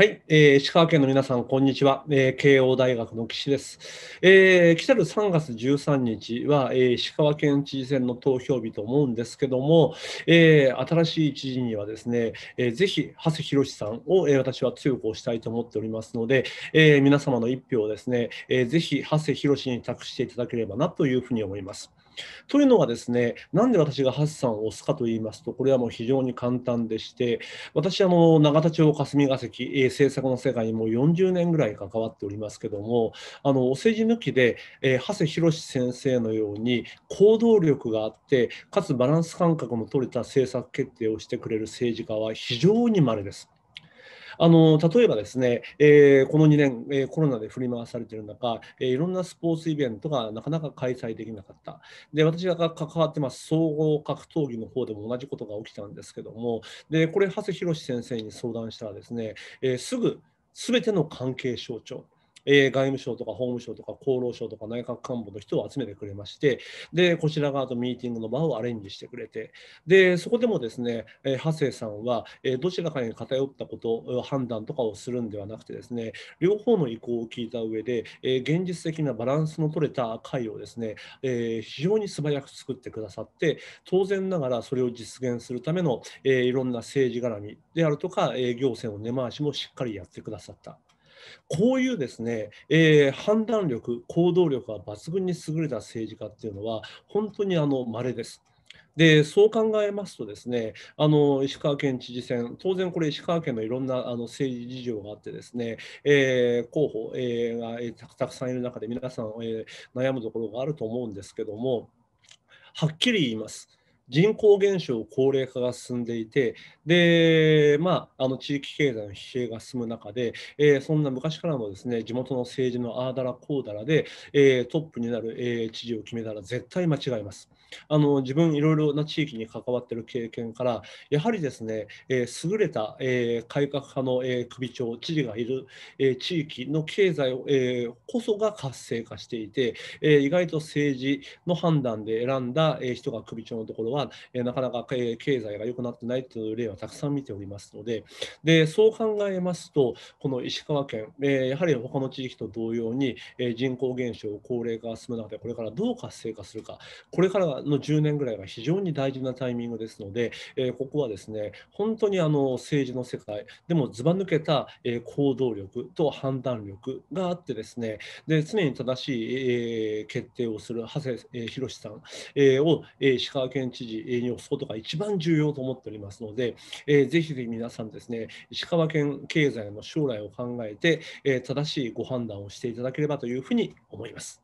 はい、えー、石川県の皆さん、こんにちは、えー、慶応大学の岸です。えー、来てる3月13日は、えー、石川県知事選の投票日と思うんですけども、えー、新しい知事にはですね、えー、ぜひ、長谷博さんを、えー、私は強く推したいと思っておりますので、えー、皆様の一票をですね、えー、ぜひ、長谷博に託していただければなというふうに思います。というのはですね、なんで私がハッサンを押すかと言いますと、これはもう非常に簡単でして、私、あの永田町霞が関、えー、政策の世界にもう40年ぐらい関わっておりますけども、あのお世辞抜きで、えー、長谷博先生のように行動力があって、かつバランス感覚も取れた政策決定をしてくれる政治家は非常に稀です。あの例えばですね、えー、この2年、えー、コロナで振り回されている中、えー、いろんなスポーツイベントがなかなか開催できなかった。で、私が関わってます総合格闘技の方でも同じことが起きたんですけども、で、これ、長谷博先生に相談したらですね、えすぐ全ての関係省庁、えー、外務省とか法務省とか厚労省とか内閣官房の人を集めてくれましてでこちら側とミーティングの場をアレンジしてくれてでそこでもですね、えー、長谷さんは、えー、どちらかに偏ったこと判断とかをするんではなくてですね両方の意向を聞いた上で、え現実的なバランスの取れた会をですね、え非常に素早く作ってくださって当然ながらそれを実現するための、えいろんな政治絡みであるとか、え行政の根回しもしっかりやってくださった。こういうですね、えー、判断力、行動力が抜群に優れた政治家っていうのは、本当にあの稀です。でそう考えますと、ですねあの石川県知事選、当然これ、石川県のいろんなあの政治事情があって、ですね、えー、候補、が、えたくさんいる中で、皆さん、え悩むところがあると思うんですけども、はっきり言います。人口減少、高齢化が進んでいて、でまあ、あの地域経済の疲弊が進む中で、えー、そんな昔からのです、ね、地元の政治のああだらこうだらで、えー、トップになる、えー、知事を決めたら絶対間違います。あの自分いろいろな地域に関わってる経験からやはりですね、えー、優れた、えー、改革派の、えー、首長知事がいる、え地域の経済を、えこそが活性化していて、え意外と政治の判断で選んだ、え人が首長のところは、えなかなか、え経済が良くなってないという例はたくさん見ておりますのででそう考えますとこの石川県、えやはり他の地域と同様に、え人口減少高齢化が進む中でこれからどう活性化するかこれからの10年ぐらいは非常に大事なタイミングですので、えここはですね本当にあの政治の世界でもずば抜けた、え行動力と判断力があってですねで常に正しい、え決定をする長谷、えー、博さん、えを、え石川県知事に押すことが一番重要と思っておりますので、えー、ぜひぜひ皆さんですね石川県経済の将来を考えて、え正しいご判断をしていただければというふうに思います。